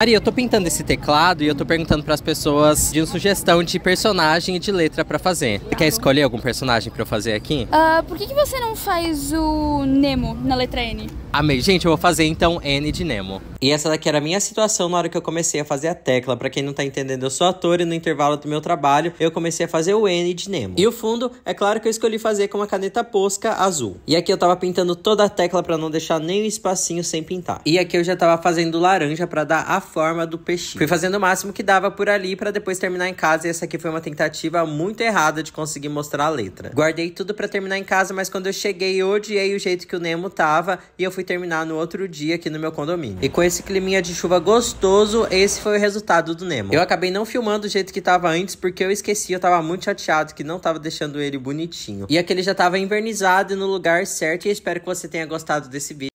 Maria, eu tô pintando esse teclado e eu tô perguntando para as pessoas de uma sugestão de personagem e de letra para fazer. Você tá quer escolher algum personagem para eu fazer aqui? Uh, por que, que você não faz o Nemo na letra N? Amei. Gente, eu vou fazer então N de Nemo. E essa daqui era a minha situação na hora que eu comecei a fazer a tecla. Para quem não tá entendendo, eu sou ator e no intervalo do meu trabalho eu comecei a fazer o N de Nemo. E o fundo, é claro que eu escolhi fazer com uma caneta posca azul. E aqui eu tava pintando toda a tecla para não deixar nem espacinho sem pintar. E aqui eu já tava fazendo laranja para dar a forma do peixinho. Fui fazendo o máximo que dava por ali para depois terminar em casa e essa aqui foi uma tentativa muito errada de conseguir mostrar a letra. Guardei tudo para terminar em casa, mas quando eu cheguei, eu odiei o jeito que o Nemo tava e eu fui terminar no outro dia aqui no meu condomínio. E com esse climinha de chuva gostoso, esse foi o resultado do Nemo. Eu acabei não filmando do jeito que tava antes porque eu esqueci, eu tava muito chateado que não tava deixando ele bonitinho. E aquele já tava invernizado e no lugar certo e espero que você tenha gostado desse vídeo.